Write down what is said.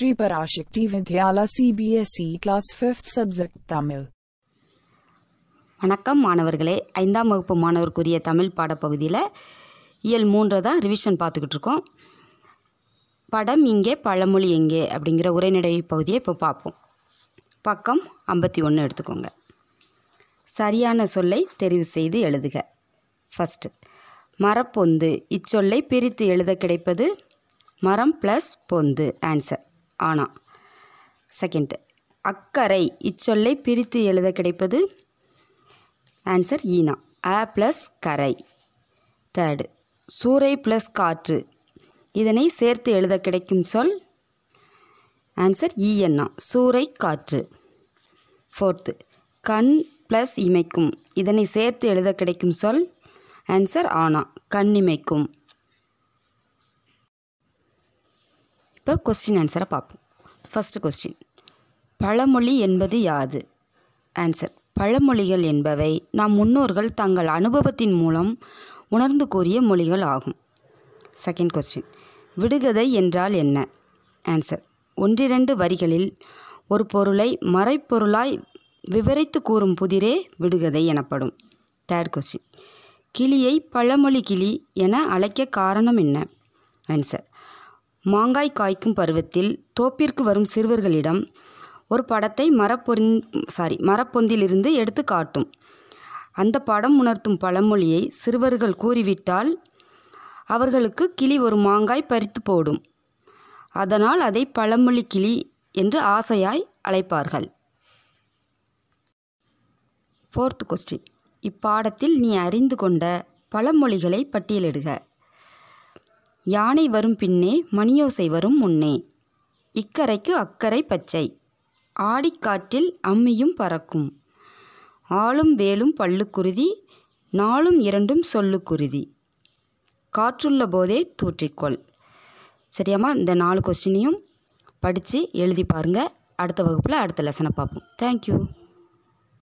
Shri Parashakti Vidyala CBSE class fifth subject Tamil வணக்கம் மாணவர்களே ஐந்தாம் வகுப்பு மாணவருக்குரிய தமிழ் பாடப்பகுதியில் இயல் மூன்றை தான் ரிவிஷன் பார்த்துக்கிட்டு இருக்கோம் படம் இங்கே பழமொழி எங்கே அப்படிங்கிற உரைநடை பகுதியை இப்போ பார்ப்போம் பக்கம் ஐம்பத்தி ஒன்று எடுத்துக்கோங்க சரியான சொல்லை தெரிவு செய்து எழுதுக ஃபஸ்ட்டு மரப்பொந்து இச்சொல்லை பிரித்து எழுத கிடைப்பது மரம் ப்ளஸ் பொந்து ஆன்சர் ஆனா செகண்ட் அக்கறை இச்சொல்லை பிரித்து எழுத கிடைப்பது ஆன்சர் ஈனா அ ப்ளஸ் கரை தேர்டு சூறை ப்ளஸ் காற்று இதனை சேர்த்து எழுத கிடைக்கும் சொல் ஆன்சர் e ஈஎன்னா சூறை காற்று ஃபோர்த்து கண் ப்ளஸ் இமைக்கும் இதனை சேர்த்து எழுத கிடைக்கும் சொல் ஆன்சர் ஆனா கண் இமைக்கும் இப்போ கொஸ்டின் ஆன்சரை பார்ப்போம் ஃபஸ்ட்டு கொஸ்டின் பழமொழி என்பது யாது ஆன்சர் பழமொழிகள் என்பவை நம் முன்னோர்கள் தங்கள் அனுபவத்தின் மூலம் உணர்ந்து கூறிய மொழிகள் ஆகும் செகண்ட் கொஸ்டின் விடுகதை என்றால் என்ன ஆன்சர் ஒன்றிரண்டு வரிகளில் ஒரு பொருளை மறைப்பொருளாய் விவரித்து கூறும் புதிரே விடுகதை எனப்படும் தேர்ட் கொஸ்டின் கிளியை பழமொழி கிளி என அழைக்க காரணம் என்ன ஆன்சர் மாங்காய் காய்க்கும் பருவத்தில் தோப்பிற்கு வரும் சிறுவர்களிடம் ஒரு படத்தை மரப்பொறின் சாரி மரப்பொந்திலிருந்து எடுத்து காட்டும் அந்த படம் உணர்த்தும் பழமொழியை சிறுவர்கள் கூறிவிட்டால் அவர்களுக்கு கிளி ஒரு மாங்காய் பறித்து போடும் அதனால் அதை பழமொழி கிளி என்று ஆசையாய் அழைப்பார்கள் ஃபோர்த் கொஸ்டின் இப்பாடத்தில் நீ அறிந்து கொண்ட பழமொழிகளை பட்டியலிடுக யானை வரும் பின்னே மணியோசை வரும் முன்னே இக்கரைக்கு அக்கறை பச்சை ஆடிக்காற்றில் அம்மியும் பறக்கும் ஆளும் வேலும் பள்ளுக்குருதி நாளும் இரண்டும் சொல்லுக்குருதி காற்றுள்ள போதே தூற்றிக்கொள் சரியாம்மா இந்த நாலு கொஸ்டினையும் படித்து எழுதி பாருங்கள் அடுத்த வகுப்பில் அடுத்த லெசனை பார்ப்போம் தேங்க்யூ